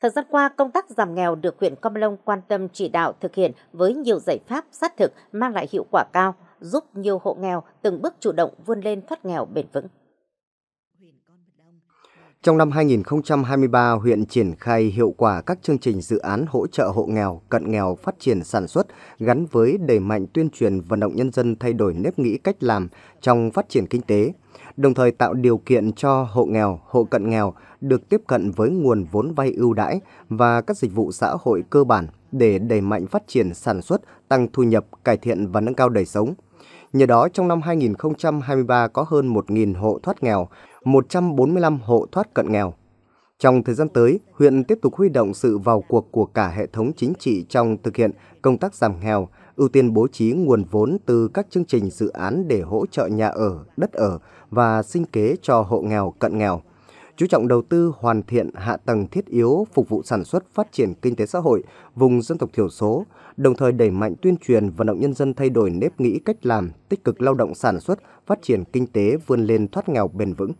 Thời gian qua, công tác giảm nghèo được huyện Con Lông quan tâm chỉ đạo thực hiện với nhiều giải pháp sát thực mang lại hiệu quả cao, giúp nhiều hộ nghèo từng bước chủ động vươn lên thoát nghèo bền vững. Trong năm 2023, huyện triển khai hiệu quả các chương trình dự án hỗ trợ hộ nghèo, cận nghèo phát triển sản xuất gắn với đẩy mạnh tuyên truyền vận động nhân dân thay đổi nếp nghĩ cách làm trong phát triển kinh tế, đồng thời tạo điều kiện cho hộ nghèo, hộ cận nghèo được tiếp cận với nguồn vốn vay ưu đãi và các dịch vụ xã hội cơ bản để đẩy mạnh phát triển sản xuất, tăng thu nhập, cải thiện và nâng cao đời sống. Nhờ đó, trong năm 2023 có hơn 1.000 hộ thoát nghèo, 145 hộ thoát cận nghèo. Trong thời gian tới, huyện tiếp tục huy động sự vào cuộc của cả hệ thống chính trị trong thực hiện công tác giảm nghèo, ưu tiên bố trí nguồn vốn từ các chương trình dự án để hỗ trợ nhà ở, đất ở và sinh kế cho hộ nghèo, cận nghèo – chú trọng đầu tư hoàn thiện hạ tầng thiết yếu phục vụ sản xuất phát triển kinh tế xã hội vùng dân tộc thiểu số, đồng thời đẩy mạnh tuyên truyền vận động nhân dân thay đổi nếp nghĩ cách làm, tích cực lao động sản xuất, phát triển kinh tế vươn lên thoát nghèo bền vững.